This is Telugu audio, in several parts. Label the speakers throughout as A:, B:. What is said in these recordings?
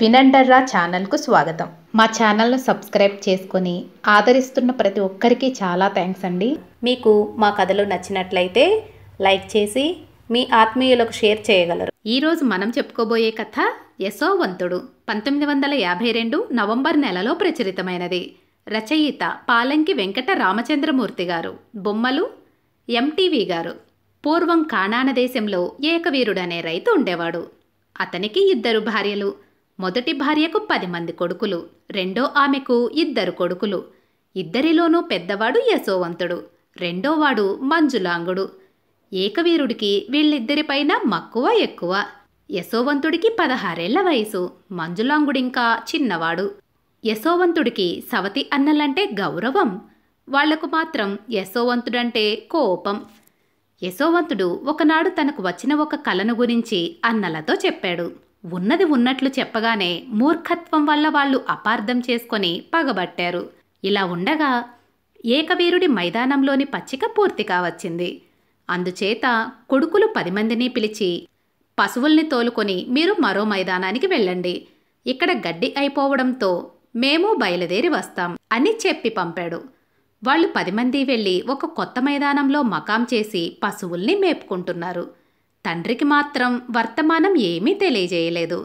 A: వినండర్రా ఛానల్కు స్వాగతం మా ఛానల్ను సబ్స్క్రైబ్ చేసుకొని ఆదరిస్తున్న ప్రతి ఒక్కరికి చాలా థ్యాంక్స్ అండి మీకు మా కథలు నచ్చినట్లయితే లైక్ చేసి మీ ఆత్మీయులకు షేర్ చేయగలరు ఈరోజు మనం చెప్పుకోబోయే కథ యశోవంతుడు పంతొమ్మిది వందల యాభై రెండు నవంబర్ నెలలో ప్రచురితమైనది రచయిత పాలంకి వెంకట రామచంద్రమూర్తి గారు బొమ్మలు ఎంటీవీ గారు పూర్వం కాణాన దేశంలో ఏకవీరుడనే రైతు ఉండేవాడు అతనికి ఇద్దరు భార్యలు మొదటి భార్యకు పది మంది కొడుకులు రెండో ఆమెకు ఇద్దరు కొడుకులు ఇద్దరిలోనూ పెద్దవాడు యశోవంతుడు రెండోవాడు మంజులాంగుడు ఏకవీరుడికి వీళ్ళిద్దరిపైన మక్కువ ఎక్కువ యశోవంతుడికి పదహారేళ్ల వయసు మంజులాంగుడింకా చిన్నవాడు యశోవంతుడికి సవతి అన్నలంటే గౌరవం వాళ్లకు మాత్రం యశోవంతుడంటే కోపం యశోవంతుడు ఒకనాడు తనకు వచ్చిన ఒక కలను గురించి అన్నలతో చెప్పాడు ఉన్నది ఉన్నట్లు చెప్పగానే మూర్ఖత్వం వల్ల వాళ్ళు అపార్థం చేసుకొని పగబట్టారు ఇలా ఉండగా ఏకవీరుడి మైదానంలోని పచ్చిక పూర్తి కావచ్చింది అందుచేత కొడుకులు పది మందిని పిలిచి పశువుల్ని తోలుకొని మీరు మరో మైదానానికి వెళ్ళండి ఇక్కడ గడ్డి అయిపోవడంతో మేము బయలుదేరి వస్తాం అని చెప్పి పంపాడు వాళ్ళు పది మంది వెళ్ళి ఒక కొత్త మైదానంలో మకాం చేసి పశువుల్ని మేపుకుంటున్నారు తండ్రికి మాత్రం వర్తమానం ఏమీ తెలియజేయలేదు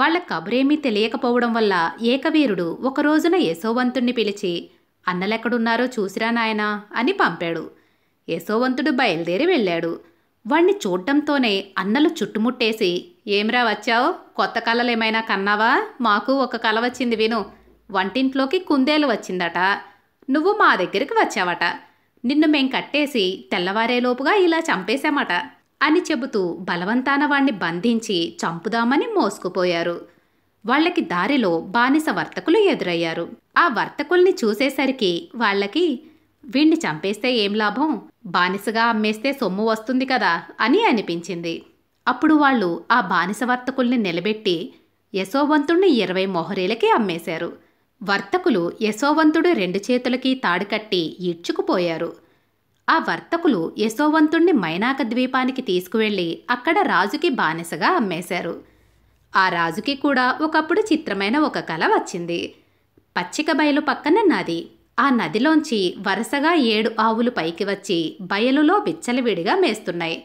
A: వాళ్ల కబురేమీ తెలియకపోవడం వల్ల ఏకవీరుడు ఒకరోజున యశోవంతుణ్ణి పిలిచి అన్నలెక్కడున్నారో చూసిరా నాయనా అని పంపాడు యశోవంతుడు బయలుదేరి వెళ్ళాడు వాణ్ణి చూడటంతోనే అన్నలు చుట్టుముట్టేసి ఏమిరా వచ్చావు కొత్త కళలేమైనా కన్నావా మాకు ఒక కళ వచ్చింది విను వంటింట్లోకి కుందేలు వచ్చిందట నువ్వు మా దగ్గరికి వచ్చావట నిన్ను మేం కట్టేసి తెల్లవారేలోపుగా ఇలా చంపేశామట అని చెబుతూ బలవంతాన వాణ్ణి బంధించి చంపుదామని మోసుకుపోయారు వాళ్లకి దారిలో బానిస వర్తకులు ఎదురయ్యారు ఆ వర్తకుల్ని చూసేసరికి వాళ్ళకి వీణ్ణి చంపేస్తే ఏం లాభం బానిసగా అమ్మేస్తే సొమ్ము వస్తుంది కదా అని అనిపించింది అప్పుడు వాళ్ళు ఆ బానిస వర్తకుల్ని నిలబెట్టి యశోవంతుణ్ణి ఇరవై మొహరీలకి అమ్మేశారు వర్తకులు యశోవంతుడు రెండు చేతులకి తాడుకట్టి ఈడ్చుకుపోయారు ఆ వర్తకులు యశోవంతుణ్ణి మైనాక ద్వీపానికి తీసుకువెళ్ళి అక్కడ రాజుకి బానిసగా అమ్మేశారు ఆ రాజుకి కూడా ఒకప్పుడు చిత్రమైన ఒక కల వచ్చింది పచ్చిక బయలు పక్కన నది ఆ నదిలోంచి వరుసగా ఏడు ఆవులు పైకి వచ్చి బయలులో విచ్చలవిడిగా మేస్తున్నాయి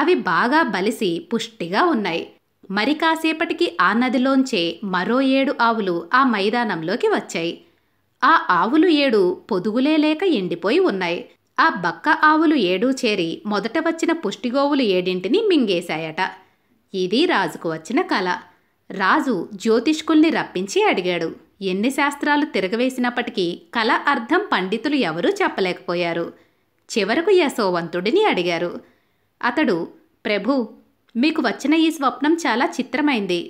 A: అవి బాగా బలిసి పుష్టిగా ఉన్నాయి మరి కాసేపటికి ఆ నదిలోంచే మరో ఏడు ఆవులు ఆ మైదానంలోకి వచ్చాయి ఆ ఆవులు ఏడు పొదుగులే లేక ఎండిపోయి ఉన్నాయి ఆ బక్క ఆవులు ఏడూ చేరి మొదట వచ్చిన పుష్టిగోవులు ఏడింటిని మింగేశాయట ఇది రాజుకు వచ్చిన కళ రాజు జ్యోతిష్కుల్ని రప్పించి అడిగాడు ఎన్ని శాస్త్రాలు తిరగవేసినప్పటికీ కళ అర్థం పండితులు ఎవరూ చెప్పలేకపోయారు చివరకు యశోవంతుడిని అడిగారు అతడు ప్రభు మీకు వచ్చిన ఈ స్వప్నం చాలా చిత్రమైంది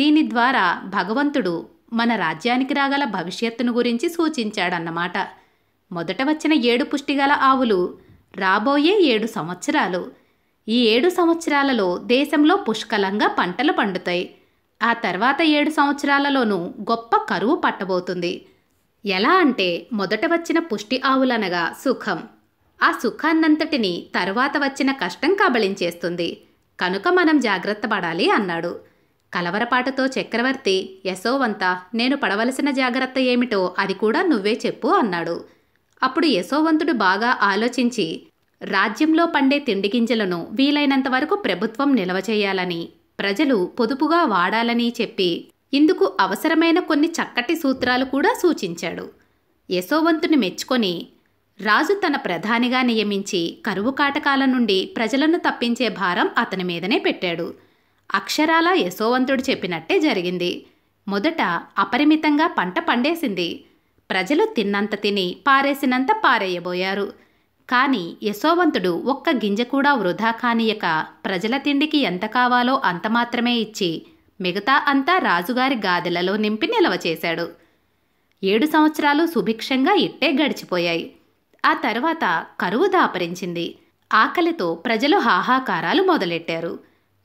A: దీని ద్వారా భగవంతుడు మన రాజ్యానికి రాగల భవిష్యత్తును గురించి సూచించాడన్నమాట మొదట వచ్చిన ఏడు పుష్టిగల ఆవులు రాబోయే ఏడు సంవత్సరాలు ఈ ఏడు సంవత్సరాలలో దేశంలో పుష్కలంగా పంటలు పండుతాయి ఆ తర్వాత ఏడు సంవత్సరాలలోనూ గొప్ప కరువు పట్టబోతుంది ఎలా అంటే మొదట వచ్చిన పుష్టి ఆవులనగా సుఖం ఆ సుఖాన్నంతటిని తర్వాత వచ్చిన కష్టం కబళించేస్తుంది కనుక మనం జాగ్రత్త పడాలి అన్నాడు కలవరపాటుతో చక్రవర్తి యశోవంత నేను పడవలసిన జాగ్రత్త ఏమిటో అది కూడా నువ్వే చెప్పు అన్నాడు అప్పుడు యశోవంతుడు బాగా ఆలోచించి రాజ్యంలో పండే తిండి గింజలను వీలైనంత వరకు ప్రభుత్వం నిల్వ చేయాలని ప్రజలు పొదుపుగా వాడాలని చెప్పి ఇందుకు అవసరమైన కొన్ని చక్కటి సూత్రాలు కూడా సూచించాడు యశోవంతుని మెచ్చుకొని రాజు తన ప్రధానిగా నియమించి కరువు కాటకాల నుండి ప్రజలను తప్పించే భారం అతని మీదనే పెట్టాడు అక్షరాల యశోవంతుడు చెప్పినట్టే జరిగింది మొదట అపరిమితంగా పంట పండేసింది ప్రజలు తిన్నంత తిని పారేసినంత పారేయబోయారు కానీ యశోవంతుడు ఒక్క గింజ కూడా వృధా కానీయక ప్రజల తిండికి ఎంత కావాలో అంత మాత్రమే ఇచ్చి మిగతా అంతా రాజుగారి గాదెలలో నింపి నిలవ చేశాడు ఏడు సంవత్సరాలు సుభిక్షంగా ఇట్టే గడిచిపోయాయి ఆ తర్వాత కరువు దాపరించింది ఆకలితో ప్రజలు హాహాకారాలు మొదలెట్టారు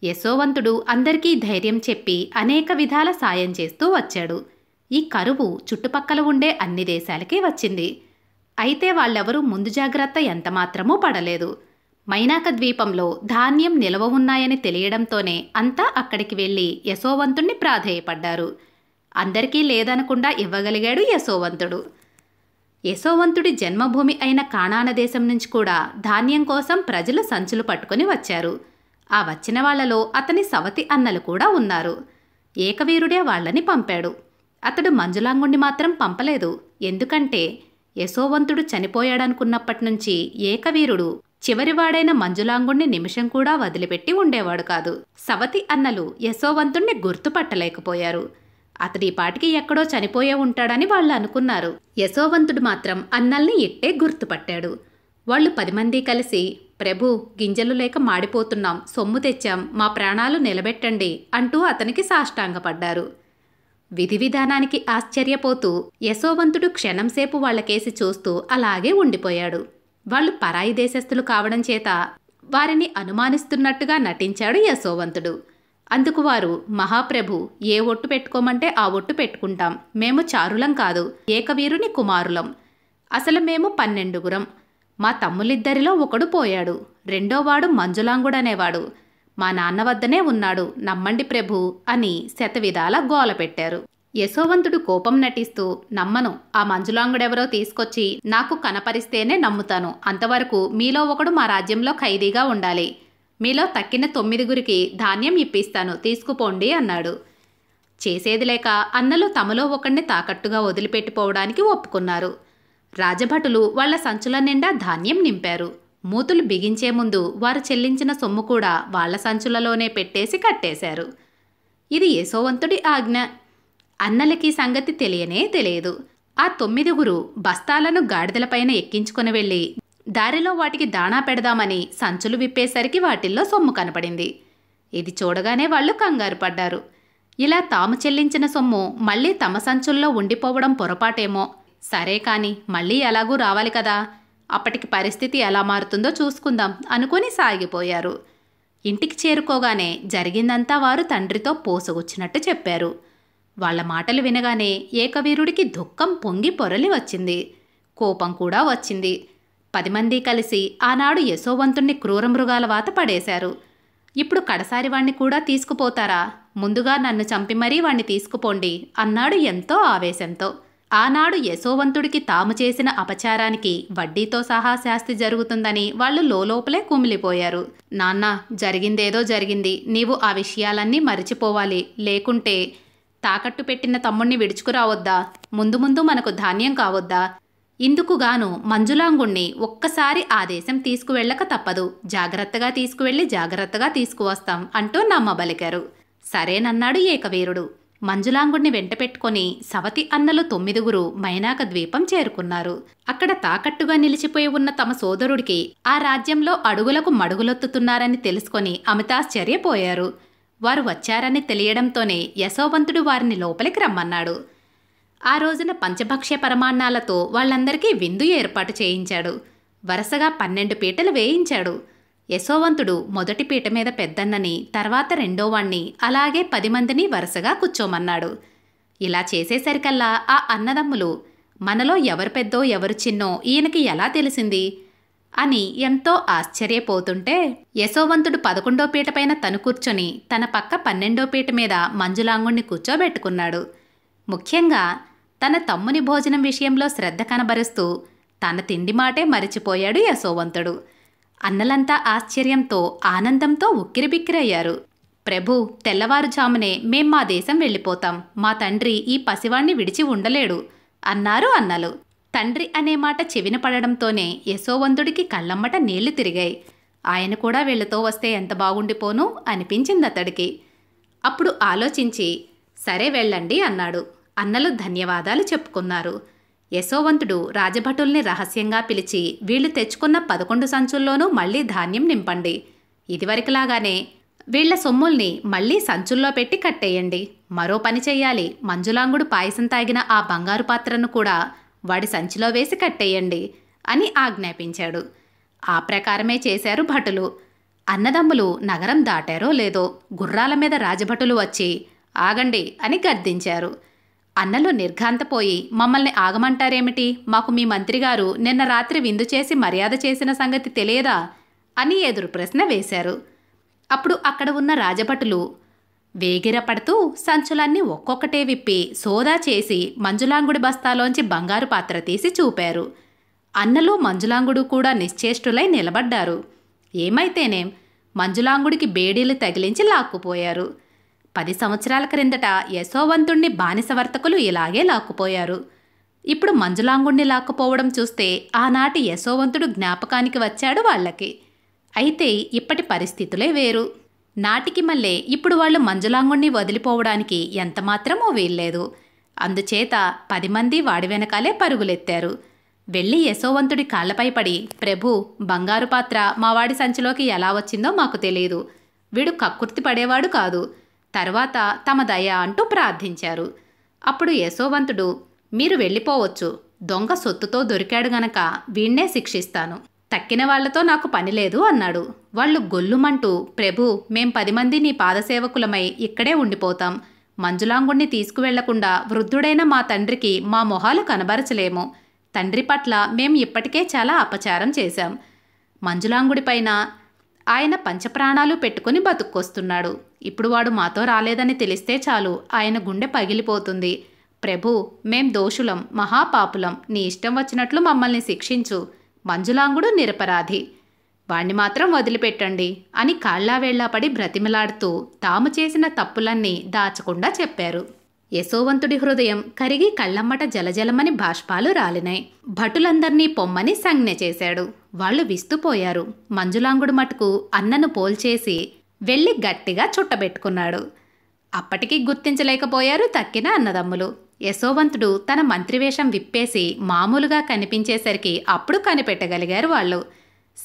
A: యశోవంతుడు అందరికీ ధైర్యం చెప్పి అనేక విధాల సాయం చేస్తూ వచ్చాడు ఈ కరువు చుట్టుపక్కల ఉండే అన్ని దేశాలకే వచ్చింది అయితే వాళ్ళెవరూ ముందు జాగ్రత్త ఎంతమాత్రమూ పడలేదు మైనాక ద్వీపంలో ధాన్యం నిలవ ఉన్నాయని తెలియడంతోనే అంతా అక్కడికి వెళ్ళి యశోవంతుణ్ణి ప్రాధేయపడ్డారు అందరికీ లేదనకుండా ఇవ్వగలిగాడు యశోవంతుడు యశోవంతుడి జన్మభూమి అయిన కాణాన దేశం నుంచి కూడా ధాన్యం కోసం ప్రజలు సంచులు పట్టుకుని వచ్చారు ఆ వచ్చిన వాళ్లలో అతని సవతి అన్నలు కూడా ఉన్నారు ఏకవీరుడే వాళ్ళని పంపాడు అతడు మంజులాంగుణ్ణి మాత్రం పంపలేదు ఎందుకంటే యశోవంతుడు చనిపోయాడనుకున్నప్పటి నుంచి ఏకవీరుడు చివరివాడైన మంజులాంగుణ్ణి నిమిషం కూడా వదిలిపెట్టి ఉండేవాడు కాదు సవతి అన్నలు యశోవంతుణ్ణి గుర్తుపట్టలేకపోయారు అతడి పాటికి ఎక్కడో చనిపోయే ఉంటాడని వాళ్ళు అనుకున్నారు యశోవంతుడు మాత్రం అన్నల్ని ఇట్టే గుర్తుపట్టాడు వాళ్ళు పది మంది కలిసి ప్రభు గింజలు లేక మాడిపోతున్నాం సొమ్ము తెచ్చాం మా ప్రాణాలు నిలబెట్టండి అంటూ అతనికి సాష్టాంగపడ్డారు విధి విధానానికి ఆశ్చర్యపోతూ యశోవంతుడు క్షణంసేపు వాళ్లకేసి చూస్తూ అలాగే ఉండిపోయాడు వాళ్ళు పరాయి దేశస్థులు కావడం చేత వారిని అనుమానిస్తున్నట్టుగా నటించాడు యశోవంతుడు అందుకు వారు మహాప్రభు ఏ ఒట్టు పెట్టుకోమంటే ఆ ఒట్టు పెట్టుకుంటాం మేము చారులం కాదు ఏకవీరుని కుమారులం అసలు మేము పన్నెండుగురం మా తమ్ములిద్దరిలో ఒకడు పోయాడు రెండోవాడు మంజులాంగుడనేవాడు మా నాన్న వద్దనే ఉన్నాడు నమ్మండి ప్రభు అని శతవిధాల గోల పెట్టారు యశోవంతుడు కోపం నటిస్తూ నమ్మను ఆ మంజులాంగుడెవరో తీసుకొచ్చి నాకు కనపరిస్తేనే నమ్ముతాను అంతవరకు మీలో ఒకడు మా రాజ్యంలో ఖైదీగా ఉండాలి మీలో తక్కిన తొమ్మిదిగురికి ధాన్యం ఇప్పిస్తాను తీసుకుపోండి అన్నాడు చేసేది లేక అన్నలు తమలో ఒకడిని తాకట్టుగా వదిలిపెట్టిపోవడానికి ఒప్పుకున్నారు రాజభటులు వాళ్ల సంచుల నిండా ధాన్యం నింపారు మూతులు బిగించే ముందు వారు చెల్లించిన సొమ్ము కూడా వాళ్ల సంచులలోనే పెట్టేసి కట్టేశారు ఇది యశోవంతుడి ఆజ్ఞ అన్నలకి సంగతి తెలియనే తెలియదు ఆ తొమ్మిదిగురు బస్తాలను గాడిదలపైన ఎక్కించుకుని వెళ్ళి దారిలో వాటికి దాణా పెడదామని సంచులు విప్పేసరికి వాటిల్లో సొమ్ము కనపడింది ఇది చూడగానే వాళ్ళు కంగారు పడ్డారు ఇలా తాము చెల్లించిన సొమ్ము మళ్ళీ తమ సంచుల్లో ఉండిపోవడం పొరపాటేమో సరే కాని మళ్ళీ ఎలాగూ రావాలి కదా అప్పటికి పరిస్థితి ఎలా మారుతుందో చూసుకుందాం అనుకుని సాగిపోయారు ఇంటికి చేరుకోగానే జరిగిందంతా వారు తండ్రితో పోసగుచ్చినట్టు చెప్పారు వాళ్ల మాటలు వినగానే ఏకవీరుడికి దుఃఖం పొంగి పొరలి వచ్చింది కోపం కూడా వచ్చింది పది మంది కలిసి ఆనాడు యశోవంతుణ్ణి క్రూర మృగాల వాత పడేశారు ఇప్పుడు కడసారి వాణ్ణి కూడా తీసుకుపోతారా ముందుగా నన్ను చంపి మరీ వాణ్ణి తీసుకుపోండి అన్నాడు ఎంతో ఆవేశంతో ఆనాడు యశోవంతుడికి తాము చేసిన అపచారానికి వడ్డీతో సహా శాస్తి జరుగుతుందని వాళ్ళు లోపలే కుమిలిపోయారు నాన్న జరిగిందేదో జరిగింది నీవు ఆ విషయాలన్నీ మరిచిపోవాలి లేకుంటే తాకట్టు పెట్టిన తమ్ముణ్ణి విడుచుకురావద్దా ముందు ముందు మనకు ధాన్యం కావద్దా ఇందుకుగాను మంజులాంగుణ్ణి ఒక్కసారి ఆ దేశం తీసుకువెళ్ళక తప్పదు జాగ్రత్తగా తీసుకువెళ్ళి జాగ్రత్తగా తీసుకువస్తాం అంటూ నమ్మబలికారు సరేనన్నాడు ఏకవీరుడు మంజులాంగుడిని వెంట పెట్టుకుని సవతి అన్నలు తొమ్మిదుగురు మైనాక ద్వీపం చేరుకున్నారు అక్కడ తాకట్టుగా నిలిచిపోయి ఉన్న తమ సోదరుడికి ఆ రాజ్యంలో అడుగులకు మడుగులొత్తుతున్నారని తెలుసుకొని అమితాశ్చర్యపోయారు వారు వచ్చారని తెలియడంతోనే యశోవంతుడు వారిని లోపలికి రమ్మన్నాడు ఆ రోజున పంచభక్ష్య పరమాణాలతో వాళ్ళందరికీ విందు ఏర్పాటు చేయించాడు వరుసగా పన్నెండు పీటలు వేయించాడు యశోవంతుడు మొదటి పీట మీద పెద్దన్నని తర్వాత రెండోవాణ్ణి అలాగే పది మందిని వరుసగా కూర్చోమన్నాడు ఇలా చేసేసరికల్లా ఆ అన్నదమ్ములు మనలో ఎవరు పెద్దో ఎవరు చిన్నో ఈయనకి ఎలా తెలిసింది అని ఎంతో ఆశ్చర్యపోతుంటే యశోవంతుడు పదకొండో పీట పైన తను కూర్చొని తన పక్క పన్నెండో పీట మీద మంజులాంగుణ్ణి కూర్చోబెట్టుకున్నాడు ముఖ్యంగా తన తమ్ముని భోజనం విషయంలో శ్రద్ధ కనబరుస్తూ తన తిండి మాటే మరిచిపోయాడు యశోవంతుడు అన్నలంతా ఆశ్చర్యంతో ఆనందంతో ఉక్కిరిబిక్కిరయ్యారు ప్రభు తెల్లవారుజామునే మేం మా దేశం వెళ్ళిపోతాం మా తండ్రి ఈ పసివాణ్ణి విడిచి ఉండలేడు అన్నారు అన్నలు తండ్రి అనే మాట చెవిన పడడంతోనే యశోవంతుడికి కళ్ళమ్మట నీళ్లు తిరిగాయి ఆయన కూడా వెళ్ళతో వస్తే ఎంత బాగుండిపోను అనిపించింది అతడికి అప్పుడు ఆలోచించి సరే వెళ్ళండి అన్నాడు అన్నలు ధన్యవాదాలు చెప్పుకున్నారు యశోవంతుడు రాజభటుల్ని రహస్యంగా పిలిచి వీళ్లు తెచ్చుకున్న పదకొండు సంచుల్లోనూ మళ్లీ ధాన్యం నింపండి ఇదివరకులాగానే వీళ్ల సొమ్ముల్ని మళ్లీ సంచుల్లో పెట్టి కట్టేయండి మరో పని చెయ్యాలి మంజులాంగుడు పాయసం తాగిన ఆ బంగారు పాత్రను కూడా వాడి సంచిలో వేసి కట్టేయండి అని ఆజ్ఞాపించాడు ఆ ప్రకారమే చేశారు భటులు అన్నదమ్ములు నగరం దాటారో లేదో గుర్రాల మీద రాజభటులు వచ్చి ఆగండి అని గద్దించారు అన్నలు నిర్ఘాంతపోయి మమ్మల్ని ఆగమంటారేమిటి మాకు మీ మంత్రిగారు నిన్న రాత్రి విందు చేసి మర్యాద చేసిన సంగతి తెలియదా అని ఎదురు ప్రశ్న వేశారు అప్పుడు అక్కడ ఉన్న రాజభటులు వేగిరపడుతూ సంచులన్నీ ఒక్కొక్కటే విప్పి సోదా చేసి మంజులాంగుడి బస్తాలోంచి బంగారు పాత్ర తీసి చూపారు అన్నలు మంజులాంగుడు కూడా నిశ్చేష్టులై నిలబడ్డారు ఏమైతేనేం మంజులాంగుడికి బేడీలు తగిలించి లాక్కుపోయారు పది సంవత్సరాల క్రిందట యశోవంతుణ్ణి బానిస వర్తకులు ఇలాగే లాక్కుపోయారు ఇప్పుడు మంజులాంగుణ్ణి లాక్కుపోవడం చూస్తే ఆనాటి యశోవంతుడు జ్ఞాపకానికి వచ్చాడు వాళ్ళకి అయితే ఇప్పటి పరిస్థితులే వేరు నాటికి మళ్ళీ ఇప్పుడు వాళ్ళు మంజులాంగుణ్ణి వదిలిపోవడానికి ఎంతమాత్రమూ వీల్లేదు అందుచేత పది మంది వాడి వెనకాలే పరుగులెత్తారు వెళ్ళి యశోవంతుడి కాళ్లపై పడి ప్రభు బంగారు పాత్ర మావాడి సంచిలోకి ఎలా వచ్చిందో మాకు తెలియదు వీడు కక్కుర్తి పడేవాడు కాదు తర్వాత తమ దయ అంటూ ప్రార్థించారు అప్పుడు యశోవంతుడు మీరు వెళ్ళిపోవచ్చు దొంగ సొత్తుతో దొరికాడు గనక వీణ్ణే శిక్షిస్తాను తక్కిన వాళ్లతో నాకు పని లేదు అన్నాడు వాళ్ళు గొల్లుమంటూ ప్రభు మేం పది మంది నీ పాదసేవకులమై ఇక్కడే ఉండిపోతాం మంజులాంగుణ్ణి తీసుకువెళ్లకుండా వృద్ధుడైన మా తండ్రికి మా మొహాలు కనబరచలేము తండ్రి పట్ల మేం ఇప్పటికే చాలా అపచారం చేశాం మంజులాంగుడిపైన ఆయన పంచప్రాణాలు పెట్టుకుని బతుక్కొస్తున్నాడు ఇప్పుడు వాడు మాతో రాలేదని తెలిస్తే చాలు ఆయన గుండె పగిలిపోతుంది ప్రభు మేం దోషులం మహాపాపులం నీ ఇష్టం వచ్చినట్లు మమ్మల్ని శిక్షించు మంజులాంగుడు నిరపరాధి వాణ్ణి మాత్రం వదిలిపెట్టండి అని కాళ్లా వేళ్లాపడి బ్రతిమలాడుతూ తాము చేసిన తప్పులన్నీ దాచకుండా చెప్పారు యశోవంతుడి హృదయం కరిగి కళ్ళమ్మట జలజలమని బాష్పాలు రాలినాయి భటులందర్నీ పొమ్మని సంజ్ఞ చేశాడు వాళ్ళు విస్తుపోయారు మంజులాంగుడు మటుకు అన్నను పోల్చేసి వెళ్ళి గట్టిగా చుట్టబెట్టుకున్నాడు అప్పటికీ గుర్తించలేకపోయారు తక్కిన అన్నదమ్ములు యశోవంతుడు తన మంత్రివేషం విప్పేసి మామూలుగా కనిపించేసరికి అప్పుడు కనిపెట్టగలిగారు వాళ్ళు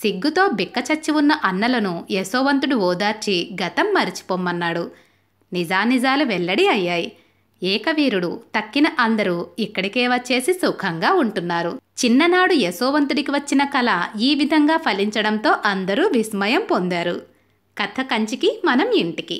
A: సిగ్గుతో బిక్కచచ్చి ఉన్న అన్నలను యశోవంతుడు ఓదార్చి గతం మరిచిపోమ్మన్నాడు నిజానిజాలు వెల్లడి అయ్యాయి ఏకవీరుడు తక్కిన అందరూ ఇక్కడికే వచ్చేసి సుఖంగా ఉంటున్నారు చిన్ననాడు యశోవంతుడికి వచ్చిన కళ ఈ విధంగా ఫలించడంతో అందరూ విస్మయం పొందారు కథ కంచికి మనం ఇంటికి